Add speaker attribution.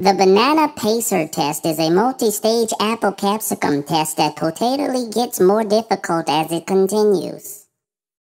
Speaker 1: The banana pacer test is a multi-stage apple capsicum test that quotatively gets more difficult as it continues.